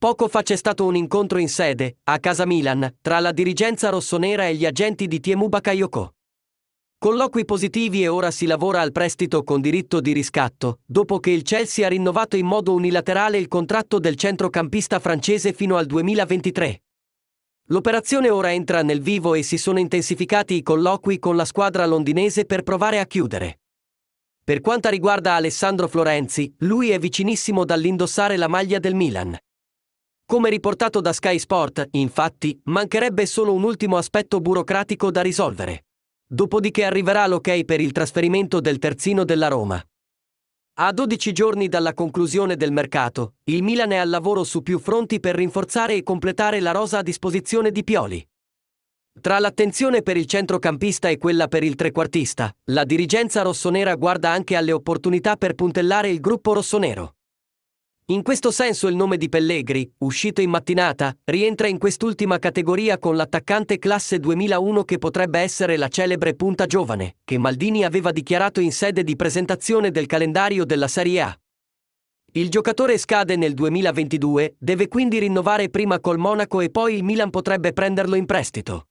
Poco fa c'è stato un incontro in sede, a Casa Milan, tra la dirigenza rossonera e gli agenti di Tiemu Bakayoko. Colloqui positivi e ora si lavora al prestito con diritto di riscatto, dopo che il Chelsea ha rinnovato in modo unilaterale il contratto del centrocampista francese fino al 2023. L'operazione ora entra nel vivo e si sono intensificati i colloqui con la squadra londinese per provare a chiudere. Per quanto riguarda Alessandro Florenzi, lui è vicinissimo dall'indossare la maglia del Milan. Come riportato da Sky Sport, infatti, mancherebbe solo un ultimo aspetto burocratico da risolvere. Dopodiché arriverà l'ok per il trasferimento del terzino della Roma. A 12 giorni dalla conclusione del mercato, il Milan è al lavoro su più fronti per rinforzare e completare la rosa a disposizione di Pioli. Tra l'attenzione per il centrocampista e quella per il trequartista, la dirigenza rossonera guarda anche alle opportunità per puntellare il gruppo rossonero. In questo senso il nome di Pellegri, uscito in mattinata, rientra in quest'ultima categoria con l'attaccante classe 2001 che potrebbe essere la celebre punta giovane, che Maldini aveva dichiarato in sede di presentazione del calendario della Serie A. Il giocatore scade nel 2022, deve quindi rinnovare prima col Monaco e poi il Milan potrebbe prenderlo in prestito.